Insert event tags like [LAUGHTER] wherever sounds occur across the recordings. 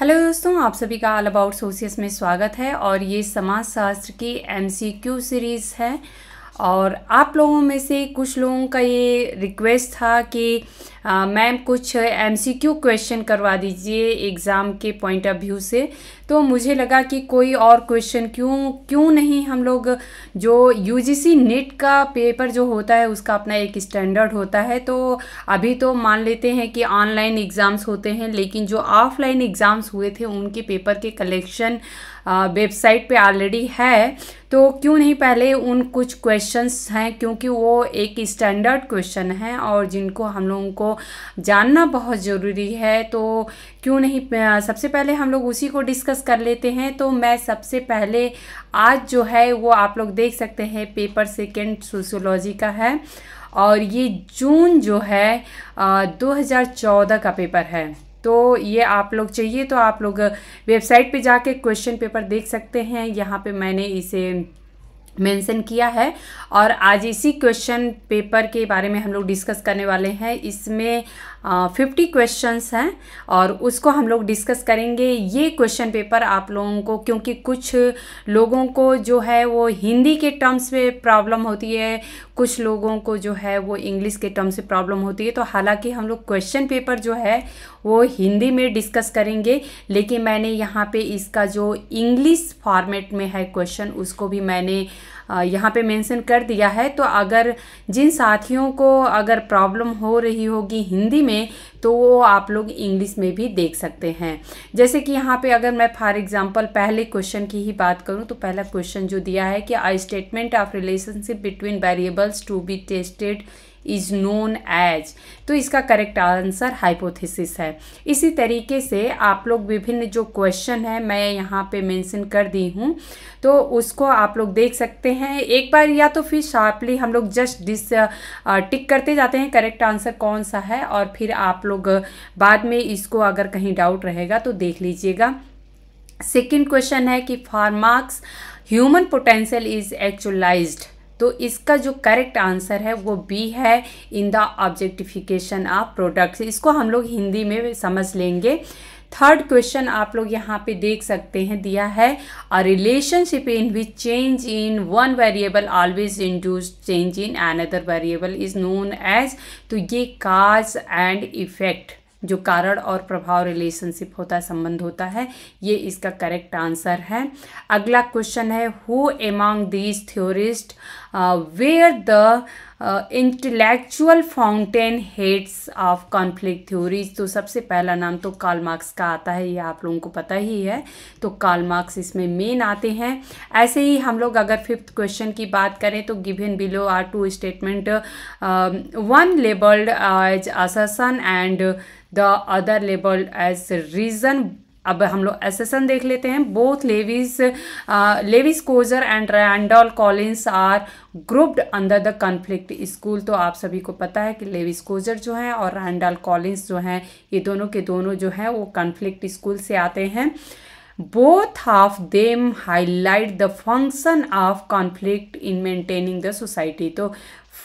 Hello दोस्तों आप सभी का ऑल अबाउट सोसियस में स्वागत है और ये समाज शास्त्र की एमसीक्यू सीरीज़ है और आप लोगों में से कुछ लोगों का ये रिक्वेस्ट था कि मैम कुछ एमसीक्यू क्वेश्चन करवा दीजिए एग्ज़ाम के पॉइंट ऑफ व्यू से तो मुझे लगा कि कोई और क्वेश्चन क्यों क्यों नहीं हम लोग जो यूजीसी नेट का पेपर जो होता है उसका अपना एक स्टैंडर्ड होता है तो अभी तो मान लेते हैं कि ऑनलाइन एग्ज़ाम्स होते हैं लेकिन जो ऑफलाइन एग्ज़ाम्स हुए थे उनके पेपर के कलेक्शन वेबसाइट पे ऑलरेडी है तो क्यों नहीं पहले उन कुछ क्वेश्चंस हैं क्योंकि वो एक स्टैंडर्ड क्वेश्चन है और जिनको हम लोगों को जानना बहुत ज़रूरी है तो क्यों नहीं सबसे पहले हम लोग उसी को डिस्कस कर लेते हैं तो मैं सबसे पहले आज जो है वो आप लोग देख सकते हैं पेपर सेकेंड सोशोलॉजी का है और ये जून जो है दो का पेपर है तो ये आप लोग चाहिए तो आप लोग वेबसाइट पे जाके क्वेश्चन पेपर देख सकते हैं यहाँ पे मैंने इसे मेंशन किया है और आज इसी क्वेश्चन पेपर के बारे में हम लोग डिस्कस करने वाले हैं इसमें फिफ्टी क्वेश्चंस हैं और उसको हम लोग डिस्कस करेंगे ये क्वेश्चन पेपर आप लोगों को क्योंकि कुछ लोगों को जो है वो हिंदी के टर्म्स में प्रॉब्लम होती है कुछ लोगों को जो है वो इंग्लिश के टर्म्स से प्रॉब्लम होती है तो हालांकि हम लोग क्वेश्चन पेपर जो है वो हिंदी में डिस्कस करेंगे लेकिन मैंने यहाँ पे इसका जो इंग्लिश फॉर्मेट में है क्वेश्चन उसको भी मैंने यहाँ पे मेंशन कर दिया है तो अगर जिन साथियों को अगर प्रॉब्लम हो रही होगी हिंदी में तो वो आप लोग इंग्लिश में भी देख सकते हैं जैसे कि यहाँ पे अगर मैं फॉर एग्जांपल पहले क्वेश्चन की ही बात करूँ तो पहला क्वेश्चन जो दिया है कि a statement of relationship between variables to be tested is known as तो इसका करेक्ट आंसर हाइपोथेसिस है इसी तरीके से आप लोग विभिन्न जो क्वेश्चन है मैं यहाँ पे मेंशन कर दी हूँ तो उसको आप लोग देख सकते हैं एक बार या तो फिर शार्पली हम लोग जस्ट डिस टिक करते जाते हैं करेक्ट आंसर कौन सा है और फिर आप लोग uh, बाद में इसको अगर कहीं डाउट रहेगा तो देख लीजिएगा सेकेंड क्वेश्चन है कि for Marx human potential is actualised तो इसका जो करेक्ट आंसर है वो बी है in the objectification of products इसको हम लोग हिंदी में समझ लेंगे थर्ड क्वेश्चन आप लोग यहाँ पे देख सकते हैं दिया है a relationship in which change in one variable always induce change in another variable is known as तो ये काज एंड इफेक्ट जो कारण और प्रभाव रिलेशनशिप होता है संबंध होता है ये इसका करेक्ट आंसर है अगला क्वेश्चन है who among these theorist were the intellectual intellectual fountainheads of conflict theories तो सबसे पहला नाम तो कार्ल मार्क्स का आता है ये आप लोगों को पता ही है तो कार्ल मार्क्स इसमें मेन आते हैं ऐसे ही हम लोग अगर फिफ्थ क्वेश्चन की बात करें तो given below are two statement one labelled as assertion and the other labelled as reason अब हम लोग एसेसन देख लेते हैं both Lewis Lewis Coser and Randall Collins are grouped under the conflict school तो आप सभी को पता है कि लेविस कोजर जो है और रैंडॉल कॉलिंस जो हैं ये दोनों के दोनों जो हैं वो कन्फ्लिक्ट स्कूल से आते हैं both of them highlight the function of conflict in maintaining the society तो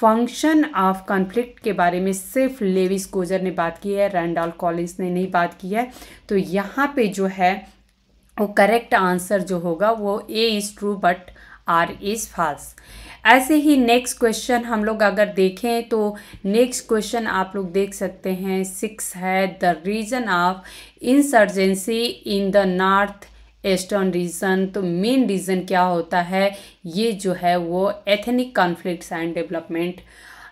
फंक्शन ऑफ कॉन्फ्लिक्ट के बारे में सिर्फ लेविस कोजर ने बात की है रैंडॉल कॉलिंस ने नहीं बात की है तो यहाँ पे जो है वो करेक्ट आंसर जो होगा वो A is true but R is false ऐसे ही नेक्स्ट क्वेश्चन हम लोग अगर देखें तो नेक्स्ट क्वेश्चन आप लोग देख सकते हैं सिक्स है the reason of insurgency in the north eastern region तो मेन रीज़न क्या होता है ये जो है वो ethnic conflict and development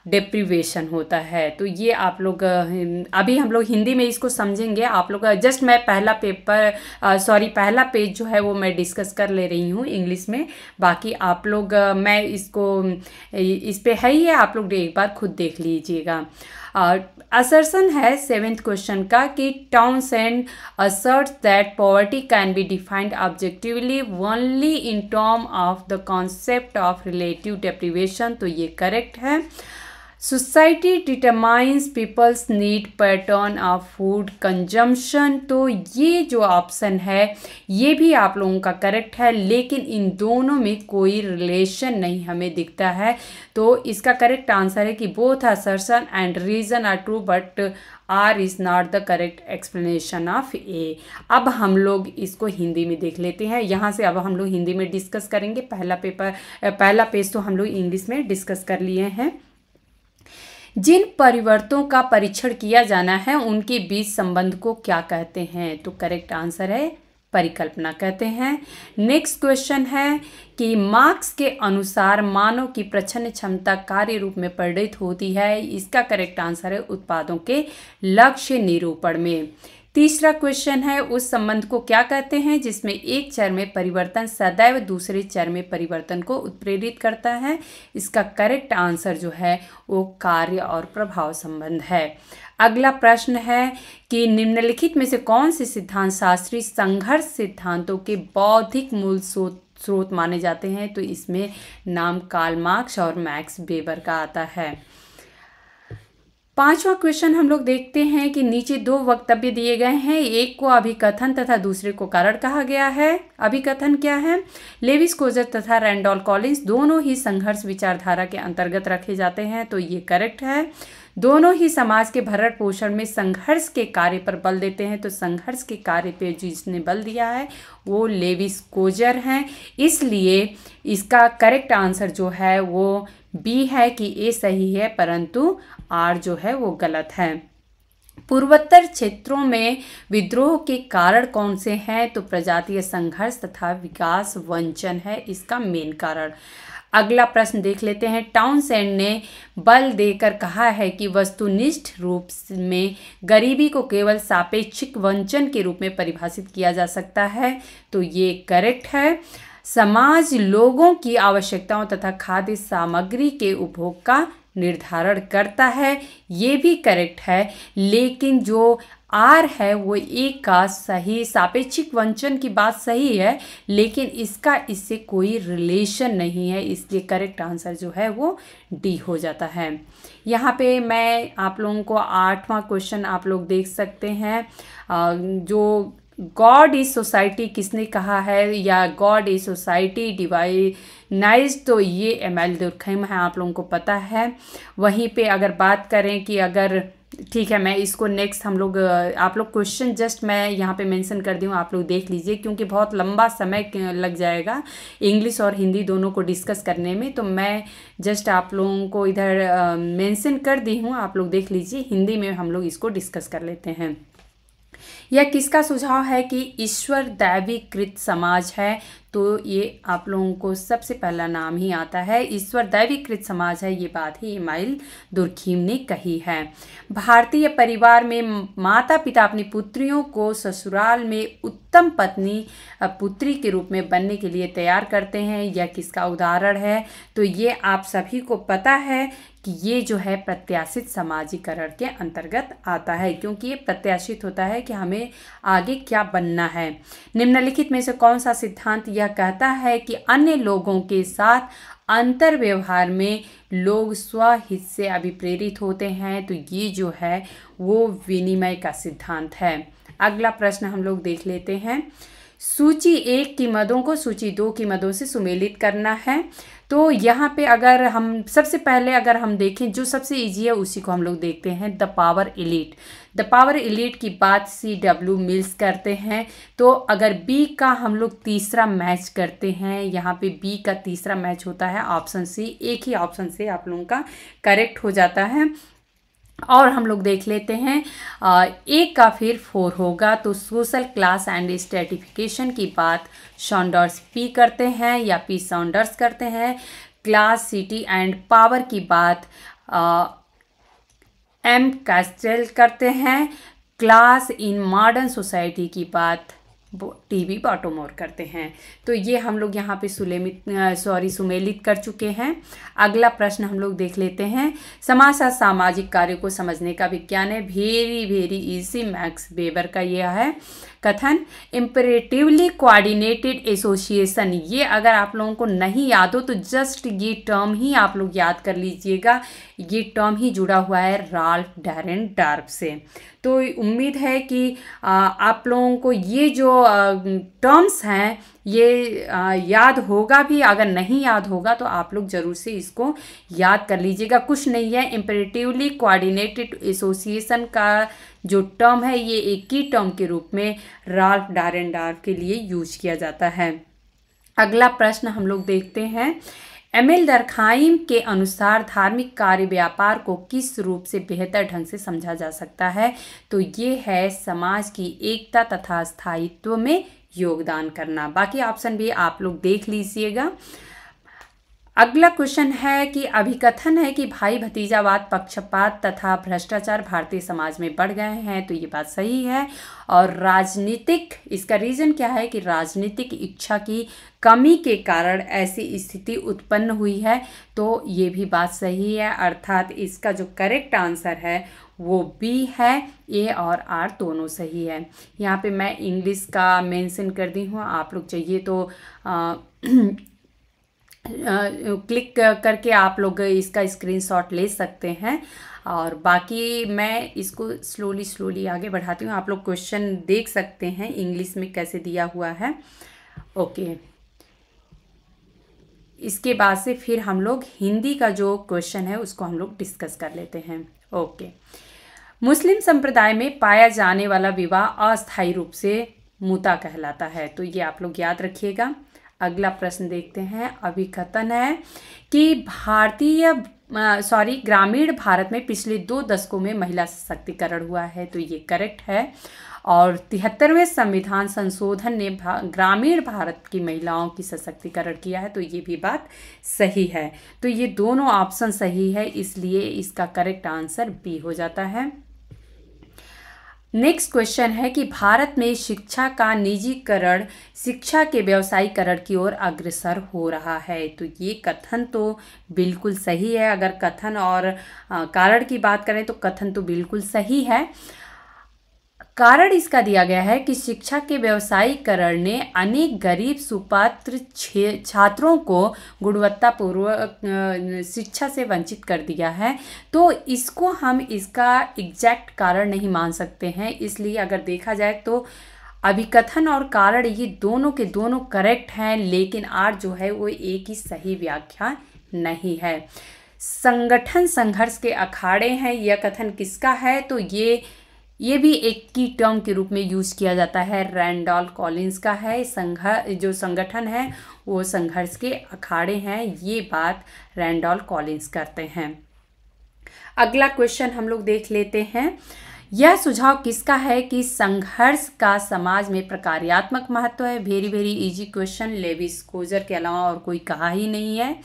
deprivation होता है तो ये आप लोग अभी हम लोग हिंदी में इसको समझेंगे आप लोग जस्ट मैं पहला पेपर सॉरी पहला पेज जो है वो मैं डिस्कस कर ले रही हूँ इंग्लिश में बाकी आप लोग मैं इसको इस पर है ही है आप लोग एक बार खुद देख लीजिएगा असर्सन है सेवेंथ क्वेश्चन का कि Townsend asserts that poverty can be defined objectively only in term of the concept of relative deprivation तो ये करेक्ट है society determines people's need pattern of food consumption तो ये जो ऑप्शन है ये भी आप लोगों का करेक्ट है लेकिन इन दोनों में कोई रिलेशन नहीं हमें दिखता है तो इसका करेक्ट आंसर है कि both assertion and reason are true but R is not the correct explanation of A अब हम लोग इसको हिंदी में देख लेते हैं यहाँ से अब हम लोग हिंदी में डिस्कस करेंगे पहला पेपर पहला पेज तो हम लोग इंग्लिश में डिस्कस कर लिए हैं जिन परिवर्तों का परीक्षण किया जाना है उनके बीच संबंध को क्या कहते हैं तो करेक्ट आंसर है परिकल्पना कहते हैं नेक्स्ट क्वेश्चन है कि मार्क्स के अनुसार मानव की प्रछन्न क्षमता कार्य रूप में परिणित होती है इसका करेक्ट आंसर है उत्पादों के लक्ष्य निरूपण में तीसरा क्वेश्चन है उस संबंध को क्या कहते हैं जिसमें एक चर में परिवर्तन सदैव दूसरे चर में परिवर्तन को उत्प्रेरित करता है इसका करेक्ट आंसर जो है वो कार्य और प्रभाव संबंध है अगला प्रश्न है कि निम्नलिखित में से कौन से सिद्धांत शास्त्री संघर्ष सिद्धांतों के बौद्धिक मूल स्रोत स्रोत माने जाते हैं तो इसमें नाम काल मार्क्स और मैक्स बेबर का आता है पांचवा क्वेश्चन हम लोग देखते हैं कि नीचे दो वक्तव्य दिए गए हैं एक को अभिकथन तथा दूसरे को कारण कहा गया है अभिकथन क्या है लेविस कोजर तथा रैंडॉल कॉलिंस दोनों ही संघर्ष विचारधारा के अंतर्गत रखे जाते हैं तो ये करेक्ट है दोनों ही समाज के भरण पोषण में संघर्ष के कार्य पर बल देते हैं तो संघर्ष के कार्य पर जिसने बल दिया है वो लेविस कोजर हैं इसलिए इसका करेक्ट आंसर जो है वो बी है कि ए सही है परंतु आर जो है वो गलत है पूर्वोत्तर क्षेत्रों में विद्रोह के कारण कौन से हैं तो प्रजातीय संघर्ष तथा विकास वंचन है इसका मेन कारण अगला प्रश्न देख लेते हैं टाउन सेंड ने बल देकर कहा है कि वस्तुनिष्ठ रूप में गरीबी को केवल सापेक्षिक वंचन के रूप में परिभाषित किया जा सकता है तो ये करेक्ट है समाज लोगों की आवश्यकताओं तथा खाद्य सामग्री के उपभोग का निर्धारण करता है ये भी करेक्ट है लेकिन जो आर है वो ए का सही सापेक्षिक वंचन की बात सही है लेकिन इसका इससे कोई रिलेशन नहीं है इसलिए करेक्ट आंसर जो है वो डी हो जाता है यहाँ पे मैं आप लोगों को आठवां क्वेश्चन आप लोग देख सकते हैं जो गॉड इज सोसाइटी किसने कहा है या गॉड इज सोसाइटी डिवाइनाइज तो ये एम एल दुर्खम है आप लोगों को पता है वहीं पे अगर बात करें कि अगर ठीक है मैं इसको नेक्स्ट हम लोग आप लोग क्वेश्चन जस्ट मैं यहाँ पे मेंशन कर दी हूँ आप लोग देख लीजिए क्योंकि बहुत लंबा समय लग जाएगा इंग्लिश और हिंदी दोनों को डिस्कस करने में तो मैं जस्ट आप लोगों को इधर मेंशन कर दी हूँ आप लोग देख लीजिए हिंदी में हम लोग इसको डिस्कस कर लेते हैं यह किसका सुझाव है कि ईश्वर दैवीकृत समाज है तो ये आप लोगों को सबसे पहला नाम ही आता है ईश्वर दैवीकृत समाज है ये बात ही इमाइल दुर्खीम ने कही है भारतीय परिवार में माता पिता अपनी पुत्रियों को ससुराल में उत्तम पत्नी पुत्री के रूप में बनने के लिए तैयार करते हैं यह किसका उदाहरण है तो ये आप सभी को पता है कि ये जो है प्रत्याशित समाजीकरण के अंतर्गत आता है क्योंकि ये प्रत्याशित होता है कि हमें आगे क्या बनना है निम्नलिखित में से कौन सा सिद्धांत यह कहता है कि अन्य लोगों के साथ अंतर व्यवहार में लोग स्वहित से अभिप्रेरित होते हैं तो ये जो है वो विनिमय का सिद्धांत है अगला प्रश्न हम लोग देख लेते हैं सूची एक की मदों को सूची दो की मदों से सुमेलित करना है तो यहाँ पे अगर हम सबसे पहले अगर हम देखें जो सबसे ईजी है उसी को हम लोग देखते हैं the power elite the power elite की बात सी डब्ल्यू मिल्स करते हैं तो अगर बी का हम लोग तीसरा मैच करते हैं यहाँ पे बी का तीसरा मैच होता है ऑप्शन सी एक ही ऑप्शन से आप लोगों का करेक्ट हो जाता है और हम लोग देख लेते हैं एक का फिर फोर होगा तो सोशल क्लास एंड स्टेटिफिकेशन की बात शॉन्डर्स पी करते हैं या पी साउंडर्स करते हैं क्लास सिटी एंड पावर की बात एम कैस्टेल करते हैं क्लास इन मॉडर्न सोसाइटी की बात टी बी बाटोमोर करते हैं तो ये हम लोग यहाँ पे सुलेमित सॉरी सुमेलित कर चुके हैं अगला प्रश्न हम लोग देख लेते हैं समाज समाजशास्त्र सामाजिक कार्य को समझने का विज्ञान है very very easy Max Weber का यह है कथन इम्परेटिवली कोऑर्डिनेटेड एसोसिएशन ये अगर आप लोगों को नहीं याद हो तो जस्ट ये टर्म ही आप लोग याद कर लीजिएगा ये टर्म ही जुड़ा हुआ है राल्फ डैरन डार्प से तो उम्मीद है कि आप लोगों को ये जो टर्म्स हैं ये याद होगा भी अगर नहीं याद होगा तो आप लोग ज़रूर से इसको याद कर लीजिएगा कुछ नहीं है इम्परेटिवली कोऑर्डिनेटेड एसोसिएशन का जो टर्म है ये एक ही टर्म के रूप में राल्फ डार के लिए यूज किया जाता है अगला प्रश्न हम लोग देखते हैं एम एल दरखाइम के अनुसार धार्मिक कार्य व्यापार को किस रूप से बेहतर ढंग से समझा जा सकता है तो ये है समाज की एकता तथा स्थायित्व में योगदान करना बाकी ऑप्शन भी आप लोग देख लीजिएगा अगला क्वेश्चन है कि अभिकथन है कि भाई भतीजावाद पक्षपात तथा भ्रष्टाचार भारतीय समाज में बढ़ गए हैं तो ये बात सही है और राजनीतिक इसका रीज़न क्या है कि राजनीतिक इच्छा की कमी के कारण ऐसी स्थिति उत्पन्न हुई है तो ये भी बात सही है अर्थात इसका जो करेक्ट आंसर है वो बी है ए और आर दोनों सही है यहाँ पे मैं इंग्लिश का मेंशन कर दी हूँ आप लोग चाहिए तो [CLEARS THROAT] क्लिक करके आप लोग इसका स्क्रीनशॉट ले सकते हैं और बाकी मैं इसको स्लोली स्लोली आगे बढ़ाती हूँ आप लोग क्वेश्चन देख सकते हैं इंग्लिश में कैसे दिया हुआ है ओके इसके बाद से फिर हम लोग हिंदी का जो क्वेश्चन है उसको हम लोग डिस्कस कर लेते हैं ओके मुस्लिम संप्रदाय में पाया जाने वाला विवाह अस्थायी रूप से मुता कहलाता है तो ये आप लोग याद रखिएगा अगला प्रश्न देखते हैं अभिकथन है कि भारतीय सॉरी ग्रामीण भारत में पिछले दो दशकों में महिला सशक्तिकरण हुआ है तो ये करेक्ट है और तिहत्तरवें संविधान संशोधन ने भा, ग्रामीण भारत की महिलाओं की सशक्तिकरण किया है तो ये भी बात सही है तो ये दोनों ऑप्शन सही है इसलिए इसका करेक्ट आंसर बी हो जाता है नेक्स्ट क्वेश्चन है कि भारत में शिक्षा का निजीकरण शिक्षा के व्यवसायीकरण की ओर अग्रसर हो रहा है तो ये कथन तो बिल्कुल सही है अगर कथन और कारण की बात करें तो कथन तो बिल्कुल सही है कारण इसका दिया गया है कि शिक्षा के व्यवसायीकरण ने अनेक गरीब सुपात्र छात्रों को गुणवत्तापूर्वक शिक्षा से वंचित कर दिया है तो इसको हम इसका एग्जैक्ट कारण नहीं मान सकते हैं इसलिए अगर देखा जाए तो अभिकथन और कारण ये दोनों के दोनों करेक्ट हैं लेकिन आज जो है वो एक ही सही व्याख्या नहीं है संगठन संघर्ष के अखाड़े हैं यह कथन किसका है तो ये ये भी एक की टर्म के रूप में यूज किया जाता है रैंडॉल कॉलिंस का है संघ जो संगठन है वो संघर्ष के अखाड़े हैं ये बात रैंडॉल कॉलिंस करते हैं अगला क्वेश्चन हम लोग देख लेते हैं यह सुझाव किसका है कि संघर्ष का समाज में प्रकार्यात्मक महत्व है very very easy question Lewis Coser के अलावा और कोई कहा ही नहीं है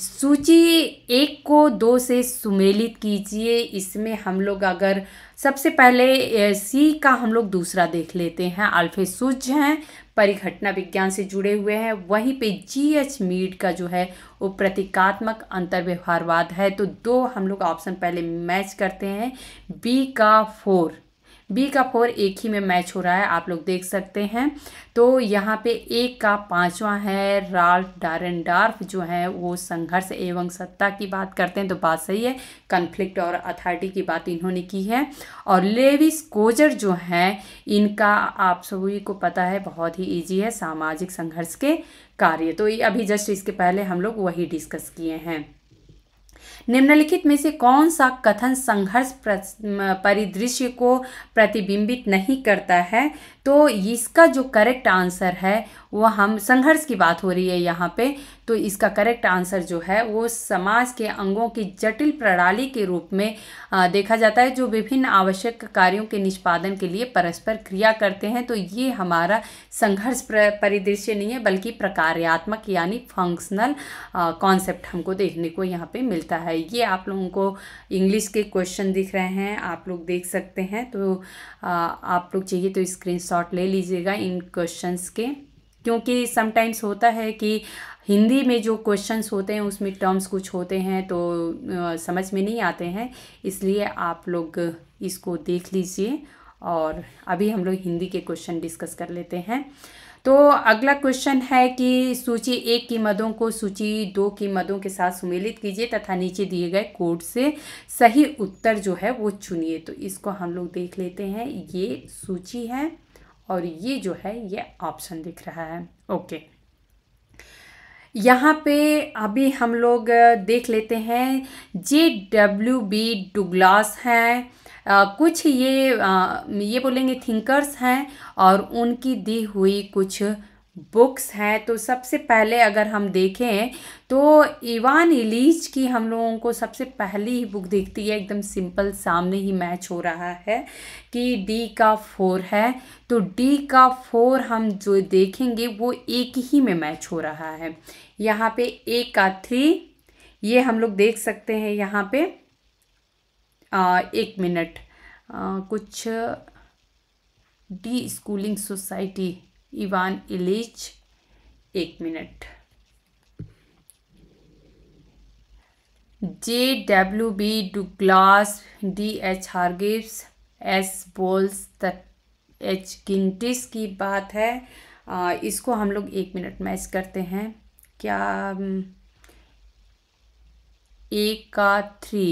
सूची एक को दो से सुमेलित कीजिए इसमें हम लोग अगर सबसे पहले सी का हम लोग दूसरा देख लेते हैं अल्फे सुज हैं परिघटना विज्ञान से जुड़े हुए हैं वहीं पे जी एच मीड का जो है वो प्रतीकात्मक अंतर्व्यवहारवाद है तो दो हम लोग ऑप्शन पहले मैच करते हैं बी का फोर बी का फोर एक ही में मैच हो रहा है आप लोग देख सकते हैं तो यहाँ पे एक का पाँचवा है राल्फ डार्फ जो है वो संघर्ष एवं सत्ता की बात करते हैं तो बात सही है कन्फ्लिक्ट और अथॉरिटी की बात इन्होंने की है और लेविस कोजर जो है इनका आप सभी को पता है बहुत ही ईजी है सामाजिक संघर्ष के कार्य तो ये अभी जस्ट इसके पहले हम लोग वही डिस्कस किए हैं निम्नलिखित में से कौन सा कथन संघर्ष परिदृश्य को प्रतिबिंबित नहीं करता है तो इसका जो करेक्ट आंसर है वह हम संघर्ष की बात हो रही है यहाँ पे तो इसका करेक्ट आंसर जो है वो समाज के अंगों की जटिल प्रणाली के रूप में देखा जाता है जो विभिन्न आवश्यक कार्यों के निष्पादन के लिए परस्पर क्रिया करते हैं तो ये हमारा संघर्ष परिदृश्य नहीं है बल्कि प्रकार्यात्मक यानी फंक्शनल कॉन्सेप्ट हमको देखने को यहाँ पर मिलता है ये आप लोगों को इंग्लिश के क्वेश्चन दिख रहे हैं आप लोग देख सकते हैं तो आ, आप लोग चाहिए तो स्क्रीन स्क्रीनशॉट ले लीजिएगा इन क्वेश्चंस के क्योंकि समटाइम्स होता है कि हिंदी में जो क्वेश्चंस होते हैं उसमें टर्म्स कुछ होते हैं तो समझ में नहीं आते हैं इसलिए आप लोग इसको देख लीजिए और अभी हम लोग हिंदी के क्वेश्चन डिस्कस कर लेते हैं तो अगला क्वेश्चन है कि सूची एक की मदों को सूची दो की मदों के साथ सुमेलित कीजिए तथा नीचे दिए गए कोड से सही उत्तर जो है वो चुनिए तो इसको हम लोग देख लेते हैं ये सूची है और ये जो है ये ऑप्शन दिख रहा है ओके यहाँ पे अभी हम लोग देख लेते हैं जे डब्ल्यू बी डुगलास हैं कुछ ये आ, ये बोलेंगे थिंकर्स हैं और उनकी दी हुई कुछ बुक्स हैं तो सबसे पहले अगर हम देखें तो इवान इलीज की हम लोगों को सबसे पहली ही बुक दिखती है एकदम सिंपल सामने ही मैच हो रहा है कि डी का फोर है तो डी का फोर हम जो देखेंगे वो एक ही में मैच हो रहा है यहाँ पे ए का थ्री ये हम लोग देख सकते हैं यहाँ पे आ, एक मिनट आ, कुछ deschooling society Ivan Illich एक minute J W B Glass D H Hargreaves S Bowles H Gintis की बात है आ, इसको हम लोग एक मिनट मैच करते हैं क्या हम्म, एक का थ्री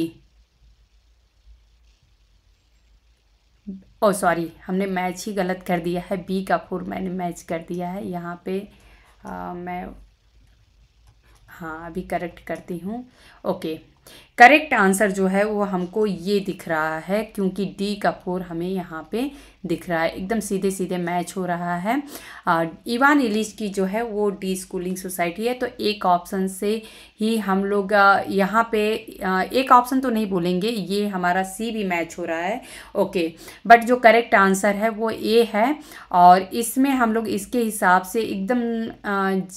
ओ oh, सॉरी हमने मैच ही गलत कर दिया है बी का फोर मैंने मैच कर दिया है यहाँ पे आ, uh, मैं हाँ अभी करेक्ट करती हूँ ओके करेक्ट आंसर जो है वो हमको ये दिख रहा है क्योंकि डी का फोर हमें यहाँ पे दिख रहा है एकदम सीधे सीधे मैच हो रहा है इवान इलिश की जो है वो डी स्कूलिंग सोसाइटी है तो एक ऑप्शन से ही हम लोग यहाँ पे एक ऑप्शन तो नहीं बोलेंगे ये हमारा सी भी मैच हो रहा है ओके बट जो करेक्ट आंसर है वो ए है और इसमें हम लोग इसके हिसाब से एकदम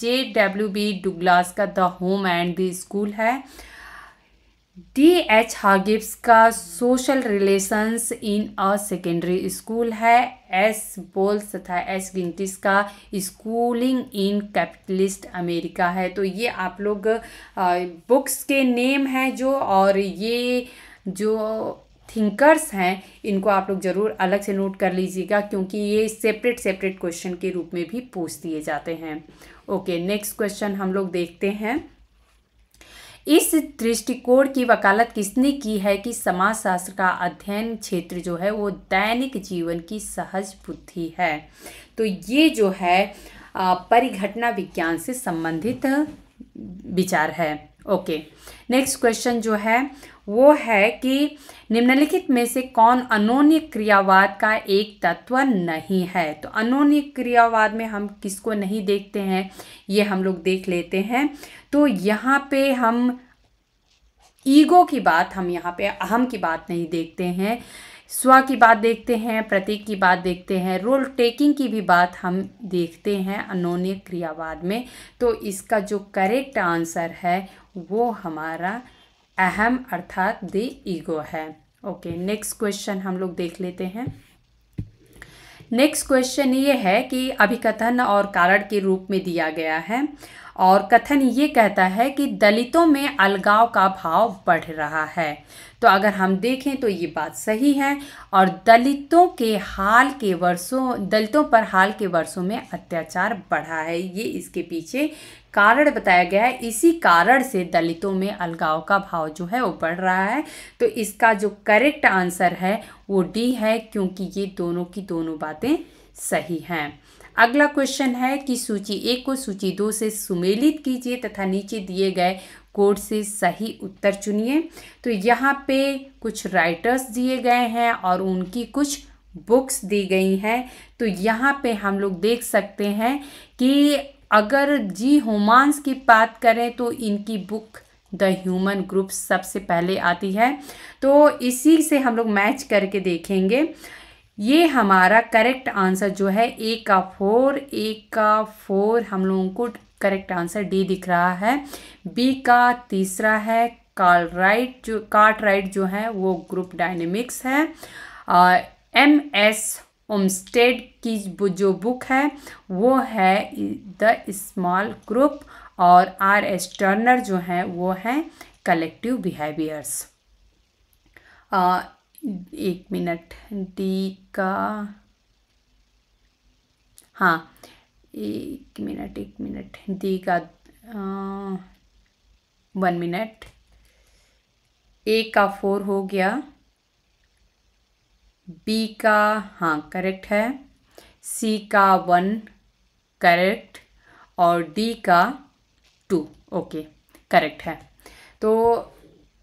जे डब्ल्यू बी डुगलास का the home and the school है डी एच हागिब्स का social relations in a secondary school है एस बोल्स तथा एस गिंटिस का स्कूलिंग इन कैपिटलिस्ट अमेरिका है तो ये आप लोग बुक्स के नेम हैं जो और ये जो थिंकर्स हैं इनको आप लोग ज़रूर अलग से नोट कर लीजिएगा क्योंकि ये सेपरेट सेपरेट क्वेश्चन के रूप में भी पूछ दिए जाते हैं ओके नेक्स्ट क्वेश्चन हम लोग देखते हैं इस दृष्टिकोण की वकालत किसने की है कि समाजशास्त्र का अध्ययन क्षेत्र जो है वो दैनिक जीवन की सहज बुद्धि है तो ये जो है परिघटना विज्ञान से संबंधित विचार है ओके नेक्स्ट क्वेश्चन जो है वो है कि निम्नलिखित में से कौन अनोन्य क्रियावाद का एक तत्व नहीं है तो अनोन्य क्रियावाद में हम किसको नहीं देखते हैं ये हम लोग देख लेते हैं तो यहाँ पे हम ईगो की बात हम यहाँ पे अहम की बात नहीं देखते हैं स्व की बात देखते हैं प्रतीक की बात देखते हैं रोल टेकिंग की भी बात हम देखते हैं अनोन्य क्रियावाद में तो इसका जो करेक्ट आंसर है वो हमारा अहम अर्थात द ईगो है ओके नेक्स्ट क्वेश्चन हम लोग देख लेते हैं नेक्स्ट क्वेश्चन ये है कि अभिकथन और कारण के रूप में दिया गया है और कथन ये कहता है कि दलितों में अलगाव का भाव बढ़ रहा है तो अगर हम देखें तो ये बात सही है और दलितों के हाल के वर्षों दलितों पर हाल के वर्षों में अत्याचार बढ़ा है ये इसके पीछे कारण बताया गया है इसी कारण से दलितों में अलगाव का भाव जो है वो बढ़ रहा है तो इसका जो करेक्ट आंसर है वो डी है क्योंकि ये दोनों की दोनों बातें सही हैं अगला क्वेश्चन है कि सूची एक को सूची दो से सुमेलित कीजिए तथा नीचे दिए गए कोड से सही उत्तर चुनिए तो यहाँ पे कुछ राइटर्स दिए गए हैं और उनकी कुछ बुक्स दी गई हैं तो यहाँ पे हम लोग देख सकते हैं कि अगर जी होमांस की बात करें तो इनकी बुक द ह्यूमन ग्रुप सबसे पहले आती है तो इसी से हम लोग मैच करके देखेंगे ये हमारा करेक्ट आंसर जो है ए का फोर ए का फोर हम लोगों को करेक्ट आंसर डी दिख रहा है बी का तीसरा है कार राइट जो कार्ट राइट जो है वो ग्रुप डायनेमिक्स है एम एस ओमस्टेड की जो बुक है वो है द स्मॉल ग्रुप और आर एस टर्नर जो हैं वो हैं कलेक्टिव बिहेवियर्स एक मिनट डी का हाँ एक मिनट एक मिनट डी का वन मिनट ए का फोर हो गया बी का हाँ करेक्ट है सी का वन करेक्ट और डी का टू ओके करेक्ट है तो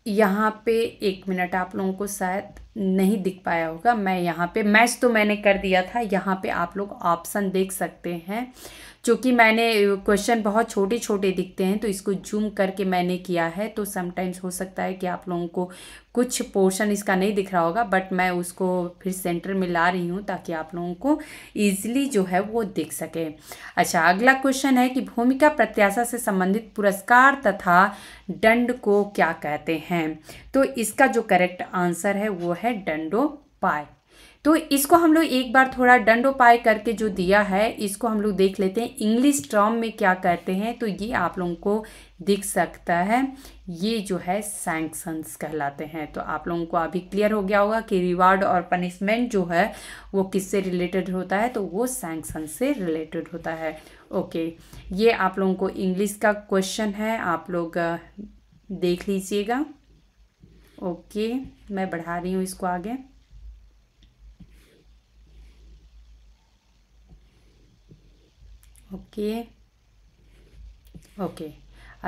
यहाँ पे एक मिनट आप लोगों को शायद नहीं दिख पाया होगा मैं यहाँ पे मैच तो मैंने कर दिया था यहाँ पे आप लोग ऑप्शन देख सकते हैं चूँकि मैंने क्वेश्चन बहुत छोटे छोटे दिखते हैं तो इसको जूम करके मैंने किया है तो समटाइम्स हो सकता है कि आप लोगों को कुछ पोर्शन इसका नहीं दिख रहा होगा बट मैं उसको फिर सेंटर में ला रही हूँ ताकि आप लोगों को ईजिली जो है वो दिख सके अच्छा अगला क्वेश्चन है कि भूमिका प्रत्याशा से संबंधित पुरस्कार तथा दंड को क्या कहते हैं तो इसका जो करेक्ट आंसर है वो है डंडो पाए तो इसको हम लोग एक बार थोड़ा दंडोपाय करके जो दिया है इसको हम लोग देख लेते हैं इंग्लिश टर्म में क्या करते हैं तो ये आप लोगों को दिख सकता है ये जो है सैंक्शंस कहलाते हैं तो आप लोगों को अभी क्लियर हो गया होगा कि रिवार्ड और पनिशमेंट जो है वो किससे रिलेटेड होता है तो वो सैंक्शन से रिलेटेड होता है ओके ये आप लोगों को इंग्लिश का क्वेश्चन है आप लोग देख लीजिएगा ओके मैं बढ़ा रही हूँ इसको आगे ओके ओके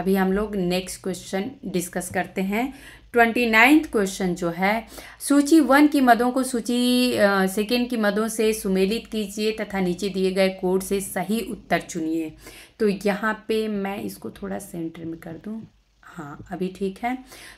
अभी हम लोग नेक्स्ट क्वेश्चन डिस्कस करते हैं ट्वेंटी नाइन्थ क्वेश्चन जो है सूची वन की मदों को सूची सेकेंड की मदों से सुमेलित कीजिए तथा नीचे दिए गए कोड से सही उत्तर चुनिए तो यहाँ पे मैं इसको थोड़ा सेंटर में कर दूँ हाँ अभी ठीक है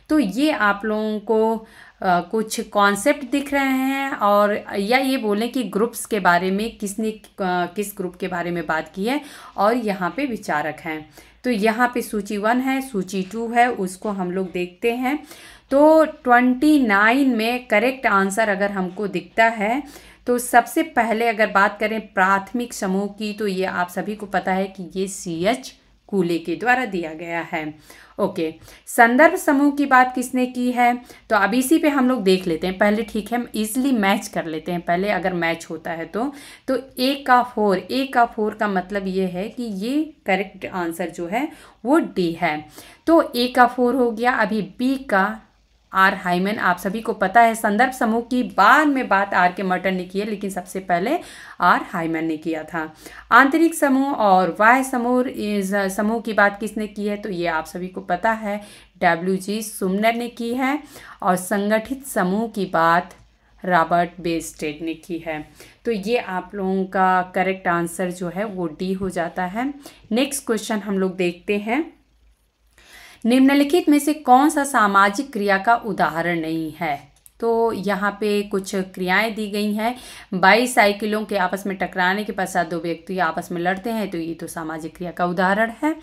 तो ये आप लोगों को आ, कुछ कॉन्सेप्ट दिख रहे हैं और या ये बोलें कि ग्रुप्स के बारे में किसने किस ग्रुप के बारे में बात की है और यहाँ पे विचारक हैं तो यहाँ पे सूची वन है सूची टू है उसको हम लोग देखते हैं तो ट्वेंटी नाइन में करेक्ट आंसर अगर हमको दिखता है तो सबसे पहले अगर बात करें प्राथमिक समूह की तो ये आप सभी को पता है कि ये सी एच कूले के द्वारा दिया गया है ओके संदर्भ समूह की बात किसने की है तो अब इसी पे हम लोग देख लेते हैं पहले ठीक है हम इजिली मैच कर लेते हैं पहले अगर मैच होता है तो तो ए का फोर ए का फोर का मतलब ये है कि ये करेक्ट आंसर जो है वो डी है तो ए का फोर हो गया अभी बी का आर हाइमेन आप सभी को पता है संदर्भ समूह की बाद में बात आर के मर्टन ने की है लेकिन सबसे पहले आर हाइमेन ने किया था आंतरिक समूह और वाय समूह समूह की बात किसने की है तो ये आप सभी को पता है डब्ल्यू जी सुमनर ने की है और संगठित समूह की बात रॉबर्ट बेस्टेड ने की है तो ये आप लोगों का करेक्ट आंसर जो है वो डी हो जाता है नेक्स्ट क्वेश्चन हम लोग देखते हैं निम्नलिखित में से कौन सा सामाजिक क्रिया का उदाहरण नहीं है तो यहाँ पे कुछ क्रियाएं दी गई हैं बाईस साइकिलों के आपस में टकराने के पश्चात दो व्यक्ति आपस में लड़ते हैं तो ये तो सामाजिक क्रिया का उदाहरण है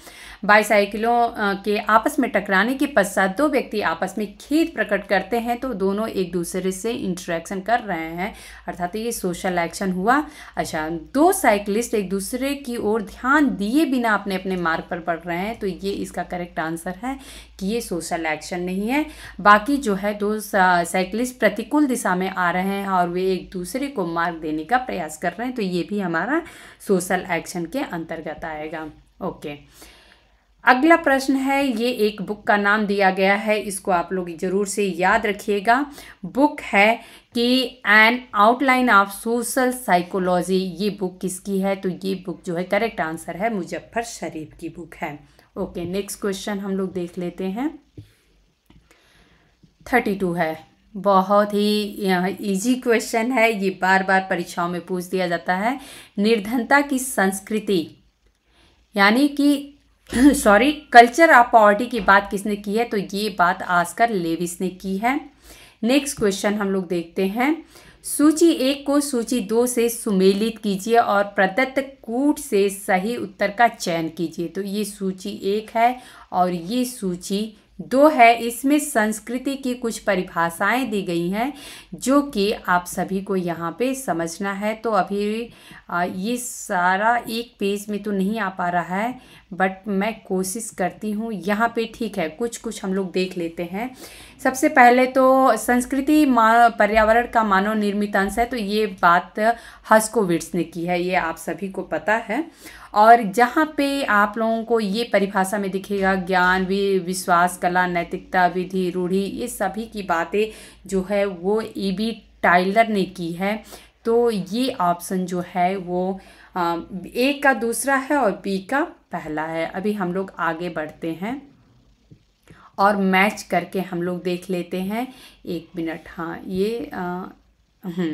बाईस साइकिलों के आपस में टकराने के पश्चात दो व्यक्ति आपस में खेद प्रकट करते हैं तो दोनों एक दूसरे से इंटरेक्शन कर रहे हैं अर्थात ये सोशल एक्शन हुआ अच्छा दो साइकिलिस्ट एक दूसरे की ओर ध्यान दिए बिना अपने अपने मार्ग पर बढ़ रहे हैं तो ये इसका करेक्ट आंसर है कि ये सोशल एक्शन नहीं है बाकी जो है दो साइकिलिस्ट प्रतिकूल दिशा में आ रहे हैं और वे एक दूसरे को मार्ग देने का प्रयास कर रहे हैं तो ये भी हमारा सोशल एक्शन के अंतर्गत आएगा ओके अगला प्रश्न है ये एक बुक का नाम दिया गया है इसको आप लोग ज़रूर से याद रखिएगा बुक है कि an outline of social psychology ये बुक किसकी है तो ये बुक जो है करेक्ट आंसर है मुजफ्फर शरीफ की बुक है ओके नेक्स्ट क्वेश्चन हम लोग देख लेते हैं थर्टी टू है बहुत ही इजी क्वेश्चन है ये बार बार परीक्षाओं में पूछ दिया जाता है निर्धनता की संस्कृति यानी कि सॉरी कल्चर ऑफ पॉवर्टी की बात किसने की है तो ये बात आस्कर लेविस ने की है नेक्स्ट क्वेश्चन हम लोग देखते हैं सूची एक को सूची दो से सुमेलित कीजिए और प्रदत्त कूट से सही उत्तर का चयन कीजिए तो ये सूची एक है और ये सूची दो है इसमें संस्कृति की कुछ परिभाषाएं दी गई हैं जो कि आप सभी को यहाँ पे समझना है तो अभी ये सारा एक पेज में तो नहीं आ पा रहा है बट मैं कोशिश करती हूँ यहाँ पे ठीक है कुछ कुछ हम लोग देख लेते हैं सबसे पहले तो संस्कृति पर्यावरण का मानव निर्मित अंश है तो ये बात हस्कोविट्स ने की है ये आप सभी को पता है और जहाँ पे आप लोगों को ये परिभाषा में दिखेगा ज्ञान भी विश्वास कला नैतिकता विधि रूढ़ी ये सभी की बातें जो है वो ई बी टाइलर ने की है तो ये ऑप्शन जो है वो ए का दूसरा है और बी का पहला है अभी हम लोग आगे बढ़ते हैं और मैच करके हम लोग देख लेते हैं एक मिनट हाँ ये हम्म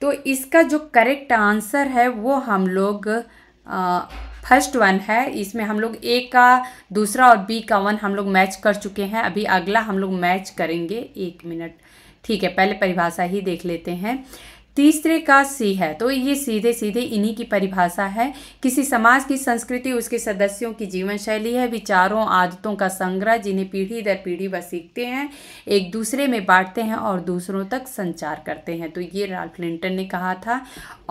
तो इसका जो करेक्ट आंसर है वो हम लोग फर्स्ट वन है इसमें हम लोग ए का दूसरा और बी का वन हम लोग मैच कर चुके हैं अभी अगला हम लोग मैच करेंगे एक मिनट ठीक है पहले परिभाषा ही देख लेते हैं तीसरे का सी है तो ये सीधे सीधे इन्हीं की परिभाषा है किसी समाज की संस्कृति उसके सदस्यों की जीवन शैली है विचारों आदतों का संग्रह जिन्हें पीढ़ी दर पीढ़ी वह सीखते हैं एक दूसरे में बांटते हैं और दूसरों तक संचार करते हैं तो ये राल्फ लिंटन ने कहा था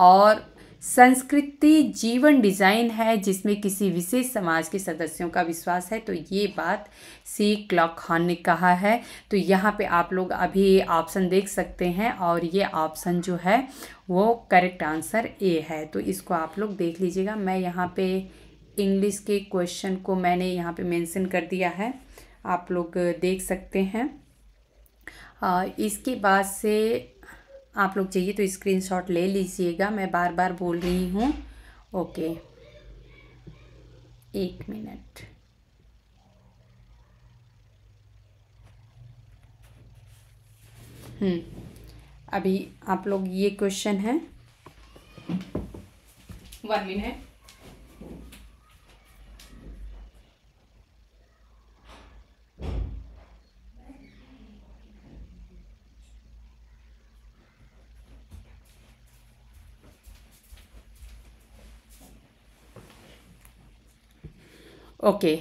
और संस्कृति जीवन डिज़ाइन है जिसमें किसी विशेष समाज के सदस्यों का विश्वास है तो ये बात सी क्लॉक खान ने कहा है तो यहाँ पे आप लोग अभी ऑप्शन देख सकते हैं और ये ऑप्शन जो है वो करेक्ट आंसर ए है तो इसको आप लोग देख लीजिएगा मैं यहाँ पे इंग्लिश के क्वेश्चन को मैंने यहाँ पे मेंशन कर दिया है आप लोग देख सकते हैं इसके बाद से आप लोग चाहिए तो स्क्रीनशॉट ले लीजिएगा मैं बार बार बोल रही हूँ ओके एक मिनट हम्म अभी आप लोग ये क्वेश्चन है one minute okay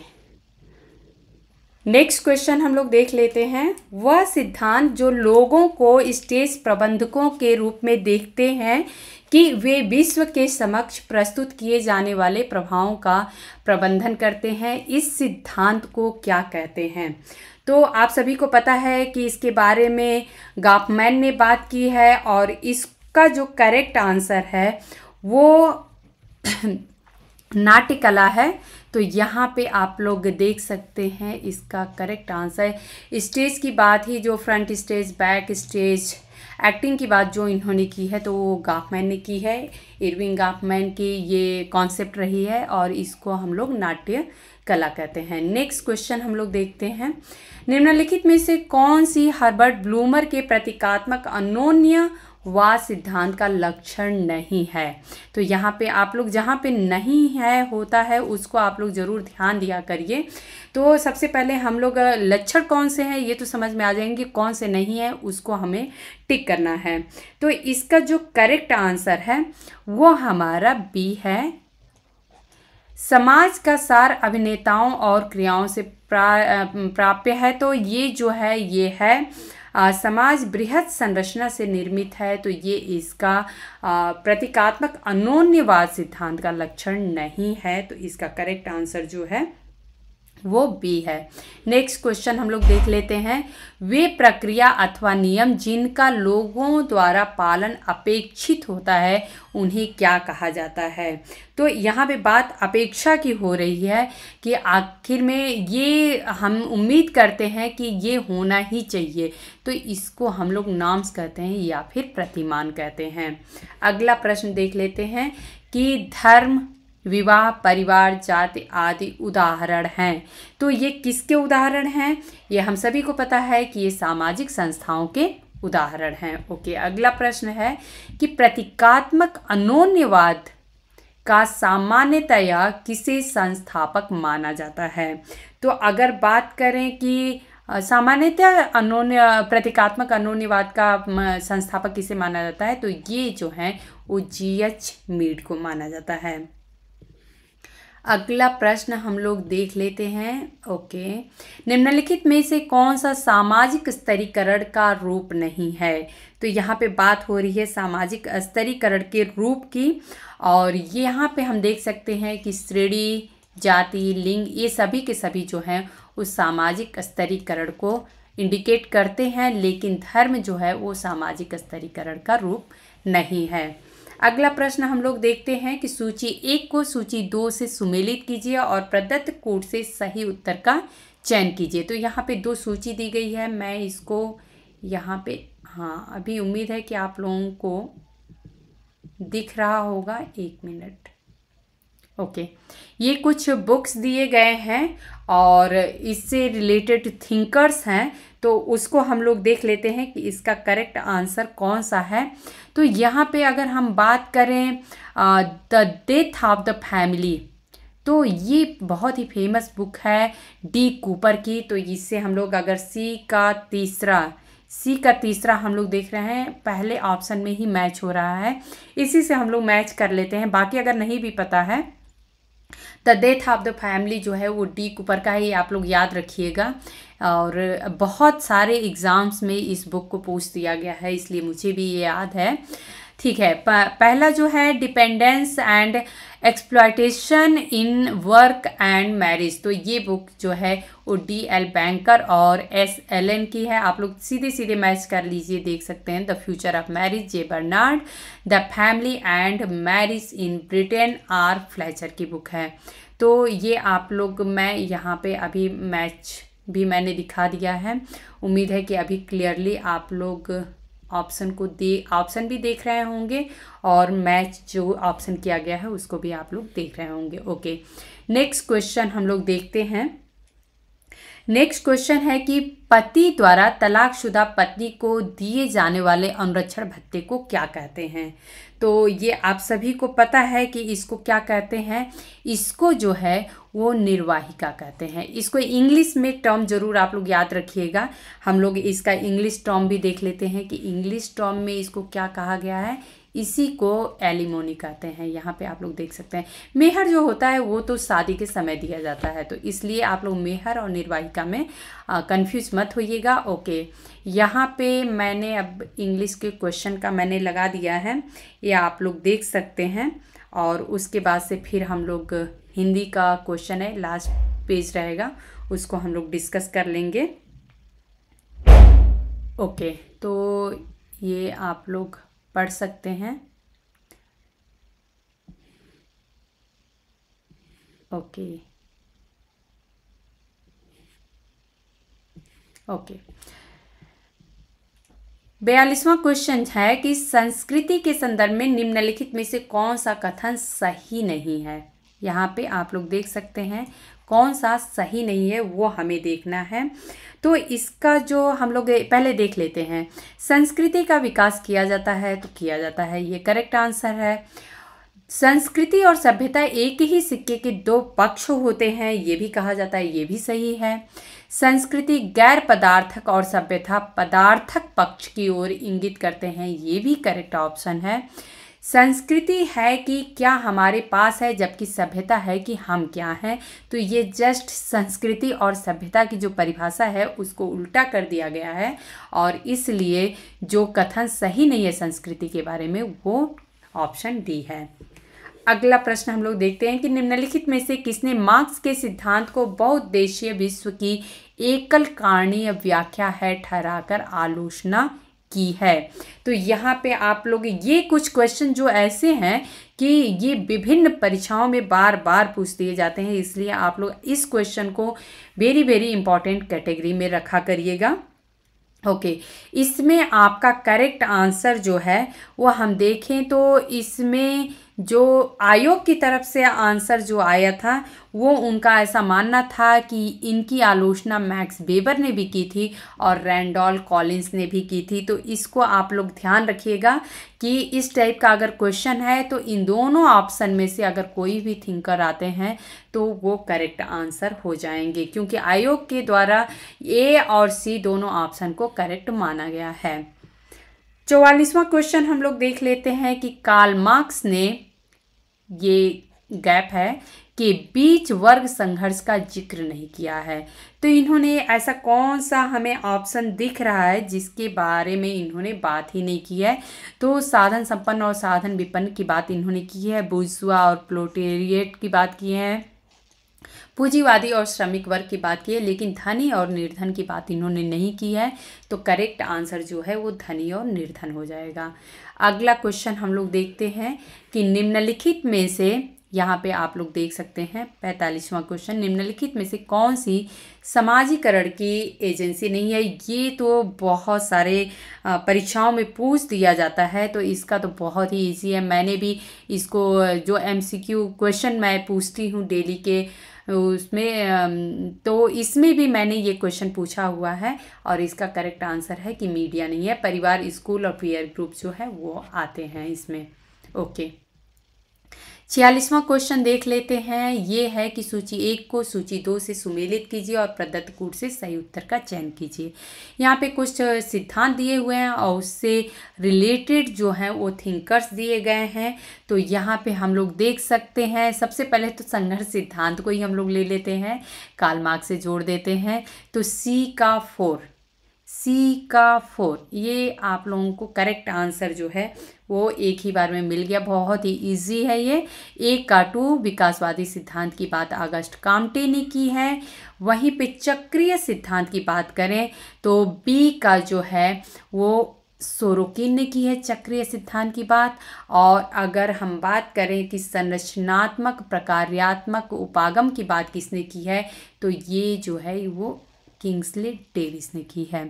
next question हम लोग देख लेते हैं वह सिद्धांत जो लोगों को स्टेज प्रबंधकों के रूप में देखते हैं कि वे विश्व के समक्ष प्रस्तुत किए जाने वाले प्रभावों का प्रबंधन करते हैं इस सिद्धांत को क्या कहते हैं तो आप सभी को पता है कि इसके बारे में गापमैन ने बात की है और इसका जो करेक्ट आंसर है वो [CLEARS THROAT] नाट्य कला है तो यहाँ पे आप लोग देख सकते हैं इसका करेक्ट आंसर स्टेज की बात ही जो front stage back stage acting की बात जो इन्होंने की है तो वो गाफमैन ने की है इरविंग गाफमैन की ये कॉन्सेप्ट रही है और इसको हम लोग नाट्य कला कहते हैं नेक्स्ट क्वेश्चन हम लोग देखते हैं निम्नलिखित में से कौन सी हर्बर्ट ब्लूमर के प्रतीकात्मक अनोन्य वा सिद्धांत का लक्षण नहीं है तो यहाँ पे आप लोग जहाँ पे नहीं है होता है उसको आप लोग ज़रूर ध्यान दिया करिए तो सबसे पहले हम लोग लक्षण कौन से हैं ये तो समझ में आ जाएंगे कौन से नहीं है उसको हमें टिक करना है तो इसका जो करेक्ट आंसर है वो हमारा बी है समाज का सार अभिनेताओं और क्रियाओं से प्रा, प्राप्य है तो ये जो है ये है समाज बृहद संरचना से निर्मित है तो ये इसका प्रतीकात्मक अनोन्यवाद सिद्धांत का लक्षण नहीं है तो इसका करेक्ट आंसर जो है वो बी है नेक्स्ट क्वेश्चन हम लोग देख लेते हैं वे प्रक्रिया अथवा नियम जिनका लोगों द्वारा पालन अपेक्षित होता है उन्हें क्या कहा जाता है तो यहाँ पे बात अपेक्षा की हो रही है कि आखिर में ये हम उम्मीद करते हैं कि ये होना ही चाहिए तो इसको हम लोग नाम्स कहते हैं या फिर प्रतिमान कहते हैं अगला प्रश्न देख लेते हैं कि धर्म विवाह परिवार जाति आदि उदाहरण हैं तो ये किसके उदाहरण हैं ये हम सभी को पता है कि ये सामाजिक संस्थाओं के उदाहरण हैं ओके अगला प्रश्न है कि प्रतीकात्मक अनोन्यवाद का सामान्यतया किसे संस्थापक माना जाता है तो अगर बात करें कि सामान्यतः अनोन्य प्रतीकात्मक अनोन्यवाद का संस्थापक किसे माना जाता है तो ये जो है वो जी एच मीड को माना जाता है अगला प्रश्न हम लोग देख लेते हैं ओके निम्नलिखित में से कौन सा सामाजिक स्तरीकरण का रूप नहीं है तो यहाँ पे बात हो रही है सामाजिक स्तरीकरण के रूप की और ये यहाँ पे हम देख सकते हैं कि श्रेणी जाति लिंग ये सभी के सभी जो हैं उस सामाजिक स्तरीकरण को इंडिकेट करते हैं लेकिन धर्म जो है वो सामाजिक स्तरीकरण का रूप नहीं है अगला प्रश्न हम लोग देखते हैं कि सूची एक को सूची दो से सुमेलित कीजिए और प्रदत्त कोड से सही उत्तर का चयन कीजिए तो यहाँ पे दो सूची दी गई है मैं इसको यहाँ पे हाँ अभी उम्मीद है कि आप लोगों को दिख रहा होगा एक मिनट ओके ये कुछ बुक्स दिए गए हैं और इससे रिलेटेड थिंकर्स हैं तो उसको हम लोग देख लेते हैं कि इसका करेक्ट आंसर कौन सा है तो यहाँ पे अगर हम बात करें the death of the family तो ये बहुत ही फेमस बुक है डी कूपर की तो इससे हम लोग अगर सी का तीसरा सी का तीसरा हम लोग देख रहे हैं पहले ऑप्शन में ही मैच हो रहा है इसी से हम लोग मैच कर लेते हैं बाकी अगर नहीं भी पता है the death of the family जो है वो डी कूपर का ही आप लोग याद रखिएगा और बहुत सारे एग्ज़ाम्स में इस बुक को पूछ दिया गया है इसलिए मुझे भी ये याद है ठीक है पहला जो है dependence and exploitation in work and marriage तो ये बुक जो है वो डी एल बैंकर और एस एल एन की है आप लोग सीधे सीधे मैच कर लीजिए देख सकते हैं the future of marriage J Bernard the family and marriage in Britain R Fletcher की बुक है तो ये आप लोग मैं यहाँ पे अभी मैच भी मैंने दिखा दिया है उम्मीद है कि अभी क्लियरली आप लोग ऑप्शन को दे ऑप्शन भी देख रहे होंगे और मैच जो ऑप्शन किया गया है उसको भी आप लोग देख रहे होंगे ओके नेक्स्ट क्वेश्चन हम लोग देखते हैं नेक्स्ट क्वेश्चन है कि पति द्वारा तलाकशुदा पत्नी को दिए जाने वाले अनुरक्षण भत्ते को क्या कहते हैं तो ये आप सभी को पता है कि इसको क्या कहते हैं इसको जो है वो निर्वाहिका कहते हैं इसको इंग्लिश में टर्म ज़रूर आप लोग याद रखिएगा हम लोग इसका इंग्लिश टर्म भी देख लेते हैं कि इंग्लिश टर्म में इसको क्या कहा गया है इसी को एलिमोनी कहते हैं यहाँ पे आप लोग देख सकते हैं मेहर जो होता है वो तो शादी के समय दिया जाता है तो इसलिए आप लोग मेहर और निर्वाहिका में कन्फ्यूज मत होइएगा ओके यहाँ पे मैंने अब इंग्लिश के क्वेश्चन का मैंने लगा दिया है ये आप लोग देख सकते हैं और उसके बाद से फिर हम लोग हिंदी का क्वेश्चन है लास्ट पेज रहेगा उसको हम लोग डिस्कस कर लेंगे ओके तो ये आप लोग पढ़ सकते हैं ओके ओके बयालीसवां क्वेश्चन है कि संस्कृति के संदर्भ में निम्नलिखित में से कौन सा कथन सही नहीं है यहाँ पे आप लोग देख सकते हैं कौन सा सही नहीं है वो हमें देखना है तो इसका जो हम लोग पहले देख लेते हैं संस्कृति का विकास किया जाता है तो किया जाता है ये करेक्ट आंसर है संस्कृति और सभ्यता एक ही सिक्के के दो पक्ष होते हैं ये भी कहा जाता है ये भी सही है संस्कृति गैर पदार्थक और सभ्यता पदार्थक पक्ष की ओर इंगित करते हैं ये भी करेक्ट ऑप्शन है संस्कृति है कि क्या हमारे पास है जबकि सभ्यता है कि हम क्या हैं तो ये जस्ट संस्कृति और सभ्यता की जो परिभाषा है उसको उल्टा कर दिया गया है और इसलिए जो कथन सही नहीं है संस्कृति के बारे में वो ऑप्शन डी है अगला प्रश्न हम लोग देखते हैं कि निम्नलिखित में से किसने मार्क्स के सिद्धांत को बहुउद्देशीय विश्व की एकल कारणीय व्याख्या है ठहराकर आलोचना की है तो यहाँ पे आप लोग ये कुछ क्वेश्चन जो ऐसे हैं कि ये विभिन्न परीक्षाओं में बार बार पूछ दिए जाते हैं इसलिए आप लोग इस क्वेश्चन को वेरी वेरी इंपॉर्टेंट कैटेगरी में रखा करिएगा ओके okay. इसमें आपका करेक्ट आंसर जो है वो हम देखें तो इसमें जो आयोग की तरफ से आंसर जो आया था वो उनका ऐसा मानना था कि इनकी आलोचना मैक्स बेबर ने भी की थी और रैंडॉल कॉलिंस ने भी की थी तो इसको आप लोग ध्यान रखिएगा कि इस टाइप का अगर क्वेश्चन है तो इन दोनों ऑप्शन में से अगर कोई भी थिंकर आते हैं तो वो करेक्ट आंसर हो जाएंगे क्योंकि आयोग के द्वारा ए और सी दोनों ऑप्शन को करेक्ट माना गया है चौवालीसवां क्वेश्चन हम लोग देख लेते हैं कि कार्ल मार्क्स ने ये गैप है कि बीच वर्ग संघर्ष का जिक्र नहीं किया है तो इन्होंने ऐसा कौन सा हमें ऑप्शन दिख रहा है जिसके बारे में इन्होंने बात ही नहीं की है तो साधन संपन्न और साधन विपन्न की बात इन्होंने की है बुजुआ और प्लोटेरिएट की बात की है पूंजीवादी और श्रमिक वर्ग की बात की है लेकिन धनी और निर्धन की बात इन्होंने नहीं की है तो करेक्ट आंसर जो है वो धनी और निर्धन हो जाएगा अगला क्वेश्चन हम लोग देखते हैं कि निम्नलिखित में से यहाँ पे आप लोग देख सकते हैं पैंतालीसवां क्वेश्चन निम्नलिखित में से कौन सी समाजीकरण की एजेंसी नहीं है ये तो बहुत सारे परीक्षाओं में पूछ दिया जाता है तो इसका तो बहुत ही इजी है मैंने भी इसको जो एमसीक्यू क्वेश्चन मैं पूछती हूँ डेली के उसमें तो इसमें भी मैंने ये क्वेश्चन पूछा हुआ है और इसका करेक्ट आंसर है कि मीडिया नहीं है परिवार स्कूल और पीयर ग्रुप जो है वो आते हैं इसमें ओके okay. छियालीसवां क्वेश्चन देख लेते हैं ये है कि सूची एक को सूची दो से सुमेलित कीजिए और प्रदत्त कूट से सही उत्तर का चयन कीजिए यहाँ पे कुछ सिद्धांत दिए हुए हैं और उससे रिलेटेड जो हैं वो थिंकर्स दिए गए हैं तो यहाँ पे हम लोग देख सकते हैं सबसे पहले तो संघर्ष सिद्धांत को ही हम लोग ले लेते हैं कालमार्ग से जोड़ देते हैं तो सी का फोर सी का फोर ये आप लोगों को करेक्ट आंसर जो है वो एक ही बार में मिल गया बहुत ही इजी है ये एक का टू विकासवादी सिद्धांत की बात अगस्त कामटे ने की है वहीं पे चक्रीय सिद्धांत की बात करें तो बी का जो है वो सोरोकिन ने की है चक्रीय सिद्धांत की बात और अगर हम बात करें कि संरचनात्मक प्रकार्यात्मक उपागम की बात किसने की है तो ये जो है वो किंग्सले डेविस ने की है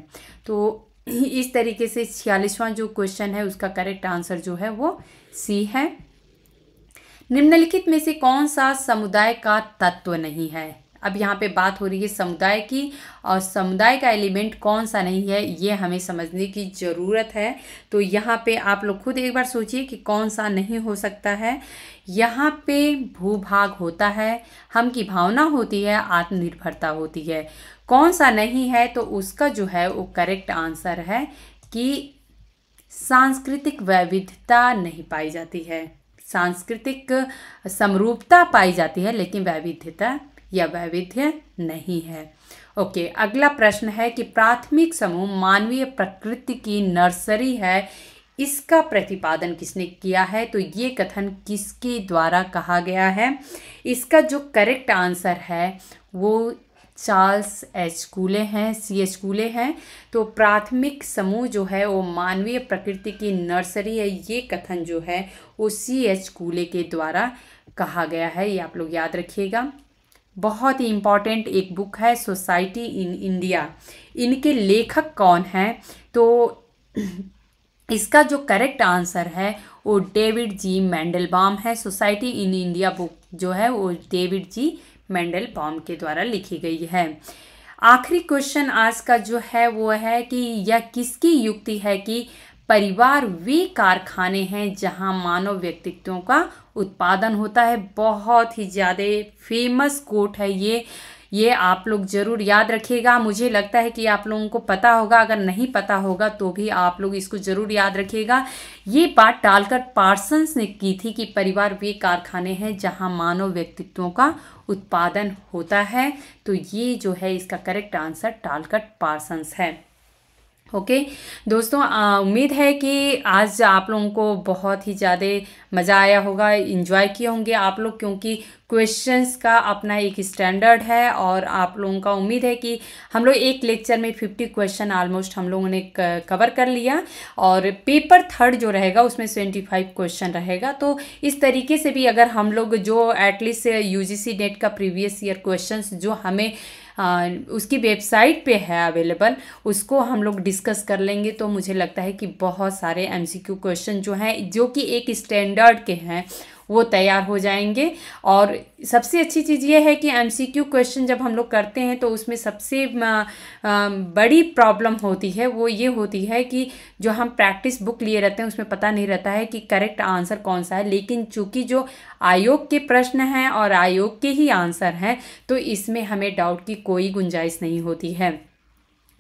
तो [CLEARS THROAT] इस तरीके से छियालीसवां जो क्वेश्चन है उसका करेक्ट आंसर जो है वो सी है निम्नलिखित में से कौन सा समुदाय का तत्व नहीं है अब यहाँ पे बात हो रही है समुदाय की और समुदाय का एलिमेंट कौन सा नहीं है ये हमें समझने की ज़रूरत है तो यहाँ पे आप लोग खुद एक बार सोचिए कि कौन सा नहीं हो सकता है यहाँ पे भूभाग होता है हम की भावना होती है आत्मनिर्भरता होती है कौन सा नहीं है तो उसका जो है वो करेक्ट आंसर है कि सांस्कृतिक वैविधता नहीं पाई जाती है सांस्कृतिक समरूपता पाई जाती है लेकिन वैविध्यता या वैविध्य नहीं है ओके okay, अगला प्रश्न है कि प्राथमिक समूह मानवीय प्रकृति की नर्सरी है इसका प्रतिपादन किसने किया है तो ये कथन किसके द्वारा कहा गया है इसका जो करेक्ट आंसर है वो चार्ल्स एच कूले हैं सी एच कूले हैं तो प्राथमिक समूह जो है वो मानवीय प्रकृति की नर्सरी है ये कथन जो है वो सी एच कूले के द्वारा कहा गया है ये आप लोग याद रखिएगा बहुत ही इम्पॉर्टेंट एक बुक है सोसाइटी इन इंडिया इनके लेखक कौन हैं तो [CLEARS THROAT] इसका जो करेक्ट आंसर है वो डेविड जी मैंडलबाम है सोसाइटी इन इंडिया बुक जो है वो डेविड जी मेंडल पॉम के द्वारा लिखी गई है आखिरी क्वेश्चन आज का जो है वो है कि यह किसकी युक्ति है कि परिवार वे कारखाने हैं जहां मानव व्यक्तित्वों का उत्पादन होता है बहुत ही ज़्यादा फेमस कोट है ये ये आप लोग ज़रूर याद रखिएगा मुझे लगता है कि आप लोगों को पता होगा अगर नहीं पता होगा तो भी आप लोग इसको ज़रूर याद रखिएगा ये बात टालकर पार्सन्स ने की थी कि परिवार वे कारखाने हैं जहाँ मानव व्यक्तित्वों का उत्पादन होता है तो ये जो है इसका करेक्ट आंसर टालकट पार्सन्स है ओके okay? दोस्तों उम्मीद है कि आज आप लोगों को बहुत ही ज़्यादा मज़ा आया होगा इन्जॉय किए होंगे आप लोग क्योंकि क्वेश्चंस का अपना एक स्टैंडर्ड है और आप लोगों का उम्मीद है कि हम लोग एक लेक्चर में फिफ्टी क्वेश्चन ऑलमोस्ट हम लोगों ने कवर कर लिया और पेपर थर्ड जो रहेगा उसमें ट्वेंटी फाइव क्वेश्चन रहेगा तो इस तरीके से भी अगर हम लोग जो एटलीस्ट यू जी नेट का प्रीवियस ईयर क्वेश्चन जो हमें उसकी वेबसाइट पे है अवेलेबल उसको हम लोग डिस्कस कर लेंगे तो मुझे लगता है कि बहुत सारे एमसीक्यू क्वेश्चन जो हैं जो कि एक स्टैंडर्ड के हैं वो तैयार हो जाएंगे और सबसे अच्छी चीज़ ये है कि एमसीक्यू क्वेश्चन जब हम लोग करते हैं तो उसमें सबसे बड़ी प्रॉब्लम होती है वो ये होती है कि जो हम प्रैक्टिस बुक लिए रहते हैं उसमें पता नहीं रहता है कि करेक्ट आंसर कौन सा है लेकिन चूंकि जो आयोग के प्रश्न हैं और आयोग के ही आंसर हैं तो इसमें हमें डाउट की कोई गुंजाइश नहीं होती है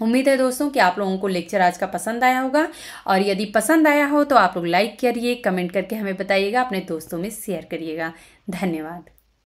उम्मीद है दोस्तों कि आप लोगों को लेक्चर आज का पसंद आया होगा और यदि पसंद आया हो तो आप लोग लाइक करिए कमेंट करके हमें बताइएगा अपने दोस्तों में शेयर करिएगा धन्यवाद